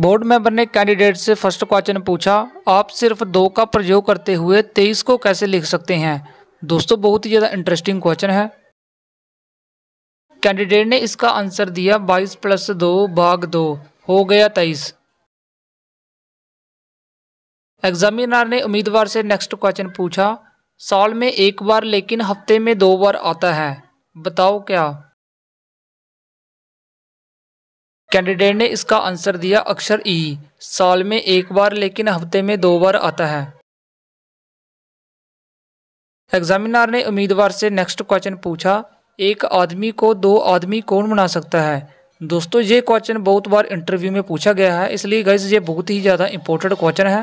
board member ने candidate से first question पूछा आप सिर्फ दो का प्रयोग करते हुए तेईस को कैसे लिख सकते हैं दोस्तों बहुत ही ज़्यादा इंटरेस्टिंग क्वेश्चन है कैंडिडेट ने इसका आंसर दिया बाईस प्लस दो भाग दो हो गया तेईस एग्जामिनर ने उम्मीदवार से नेक्स्ट क्वेश्चन पूछा साल में एक बार लेकिन हफ्ते में दो बार आता है बताओ क्या कैंडिडेट ने इसका आंसर दिया अक्षर ई साल में एक बार लेकिन हफ्ते में दो बार आता है एग्जामिनार ने उम्मीदवार से नेक्स्ट क्वेश्चन पूछा एक आदमी को दो आदमी कौन बना सकता है दोस्तों ये क्वेश्चन बहुत बार इंटरव्यू में पूछा गया है इसलिए गैस ये बहुत ही ज़्यादा इंपॉर्टेंट क्वेश्चन है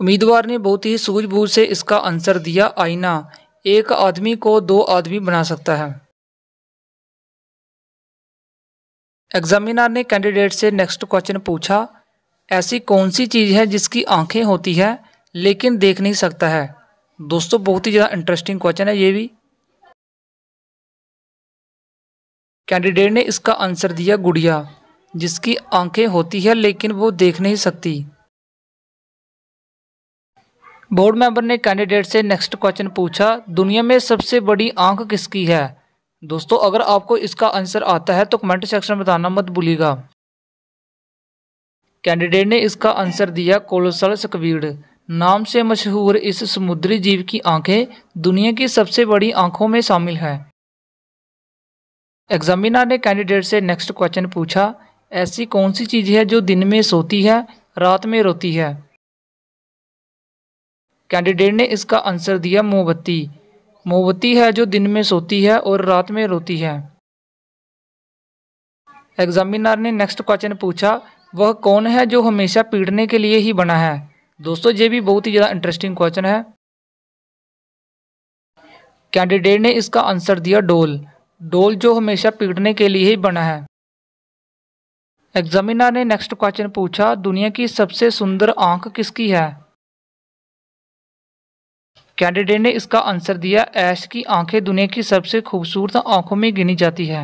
उम्मीदवार ने बहुत ही सूझबूझ से इसका आंसर दिया आईना एक आदमी को दो आदमी बना सकता है एग्जामिनर ने कैंडिडेट से नेक्स्ट क्वेश्चन पूछा ऐसी कौन सी चीज़ है जिसकी आंखें होती है लेकिन देख नहीं सकता है दोस्तों बहुत ही ज़्यादा इंटरेस्टिंग क्वेश्चन है ये भी कैंडिडेट ने इसका आंसर दिया गुड़िया जिसकी आंखें होती है लेकिन वो देख नहीं सकती बोर्ड मेंबर ने कैंडिडेट से नेक्स्ट क्वेश्चन पूछा दुनिया में सबसे बड़ी आंख किसकी है दोस्तों अगर आपको इसका आंसर आता है तो कमेंट सेक्शन में बताना मत भूलिएगा कैंडिडेट ने इसका आंसर दिया कोलोसल स्क्वीड नाम से मशहूर इस समुद्री जीव की आंखें दुनिया की सबसे बड़ी आंखों में शामिल है एग्जामिनर ने कैंडिडेट से नेक्स्ट क्वेश्चन पूछा ऐसी कौन सी चीज़ है जो दिन में सोती है रात में रोती है कैंडिडेट ने इसका आंसर दिया मोमबत्ती मोमबत्ती है जो दिन में सोती है और रात में रोती है एग्जामिनर ने नेक्स्ट क्वेश्चन पूछा वह कौन है जो हमेशा पीटने के लिए ही बना है दोस्तों ये भी बहुत ही ज़्यादा इंटरेस्टिंग क्वेश्चन है कैंडिडेट ने इसका आंसर दिया डोल डोल जो हमेशा पीटने के लिए ही बना है एग्जामिनर ने नेक्स्ट क्वेश्चन पूछा दुनिया की सबसे सुंदर आंख किसकी है कैंडिडेट ने इसका आंसर दिया ऐश की आंखें दुनिया की सबसे खूबसूरत आंखों में गिनी जाती है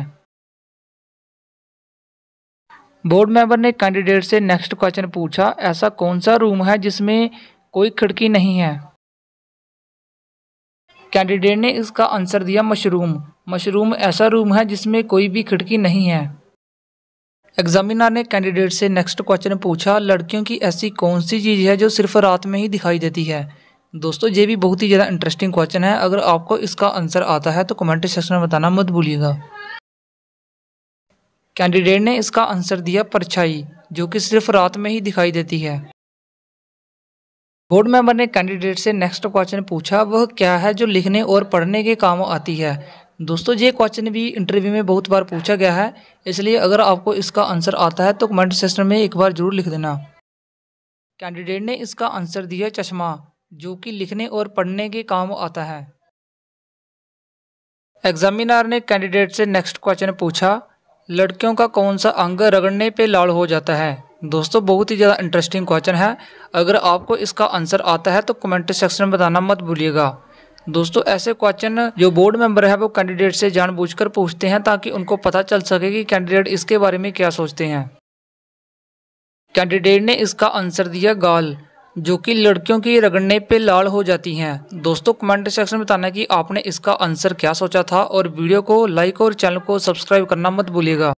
बोर्ड मेंबर ने कैंडिडेट से नेक्स्ट क्वेश्चन पूछा ऐसा कौन सा रूम है जिसमें कोई खिड़की नहीं है कैंडिडेट ने इसका आंसर दिया मशरूम मशरूम ऐसा रूम है जिसमें कोई भी खिड़की नहीं है एग्जामिनर ने कैंडिडेट से नेक्स्ट क्वेश्चन पूछा लड़कियों की ऐसी कौन सी चीज़ है जो सिर्फ रात में ही दिखाई देती है दोस्तों ये भी बहुत ही ज़्यादा इंटरेस्टिंग क्वेश्चन है अगर आपको इसका आंसर आता है तो कमेंट सेक्शन में बताना मत भूलिएगा कैंडिडेट ने इसका आंसर दिया परछाई जो कि सिर्फ रात में ही दिखाई देती है बोर्ड मेंबर ने कैंडिडेट से नेक्स्ट क्वेश्चन पूछा वह क्या है जो लिखने और पढ़ने के काम आती है दोस्तों ये क्वेश्चन भी इंटरव्यू में बहुत बार पूछा गया है इसलिए अगर आपको इसका आंसर आता है तो कमेंट सेक्शन में एक बार जरूर लिख देना कैंडिडेट ने इसका आंसर दिया चश्मा जो कि लिखने और पढ़ने के काम आता है एग्जामिनर ने कैंडिडेट से नेक्स्ट क्वेश्चन पूछा लड़कियों का कौन सा अंग रगड़ने पे लाल हो जाता है दोस्तों बहुत ही ज़्यादा इंटरेस्टिंग क्वेश्चन है अगर आपको इसका आंसर आता है तो कमेंट सेक्शन में बताना मत भूलिएगा दोस्तों ऐसे क्वेश्चन जो बोर्ड मेंबर है वो कैंडिडेट से जानबूझकर पूछते हैं ताकि उनको पता चल सके कि कैंडिडेट इसके बारे में क्या सोचते हैं कैंडिडेट ने इसका आंसर दिया गाल जो कि लड़कियों की रगड़ने पे लाल हो जाती हैं दोस्तों कमेंट सेक्शन में बताना कि आपने इसका आंसर क्या सोचा था और वीडियो को लाइक और चैनल को सब्सक्राइब करना मत भूलिएगा